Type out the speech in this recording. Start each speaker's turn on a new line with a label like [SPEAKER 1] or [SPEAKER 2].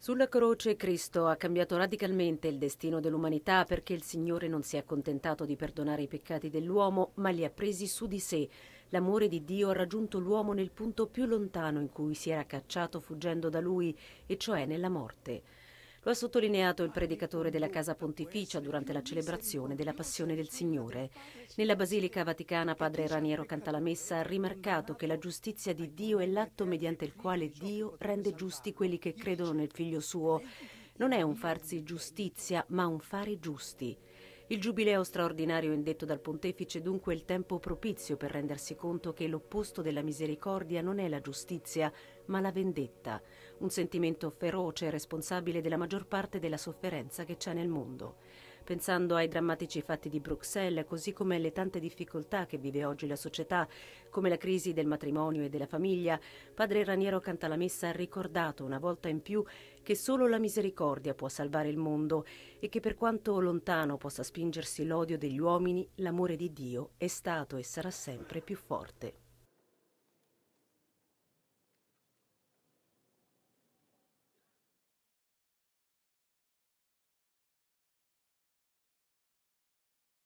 [SPEAKER 1] Sulla croce Cristo ha cambiato radicalmente il destino dell'umanità perché il Signore non si è accontentato di perdonare i peccati dell'uomo, ma li ha presi su di sé. L'amore di Dio ha raggiunto l'uomo nel punto più lontano in cui si era cacciato fuggendo da lui, e cioè nella morte. Lo ha sottolineato il predicatore della Casa Pontificia durante la celebrazione della Passione del Signore. Nella Basilica Vaticana padre Raniero Cantalamessa ha rimarcato che la giustizia di Dio è l'atto mediante il quale Dio rende giusti quelli che credono nel Figlio suo. Non è un farsi giustizia, ma un fare giusti. Il giubileo straordinario indetto dal pontefice è dunque il tempo propizio per rendersi conto che l'opposto della misericordia non è la giustizia, ma la vendetta, un sentimento feroce e responsabile della maggior parte della sofferenza che c'è nel mondo pensando ai drammatici fatti di Bruxelles, così come alle tante difficoltà che vive oggi la società, come la crisi del matrimonio e della famiglia, padre Raniero Cantalamessa ha ricordato una volta in più che solo la misericordia può salvare il mondo e che per quanto lontano possa spingersi l'odio degli uomini, l'amore di Dio è stato e sarà sempre più forte.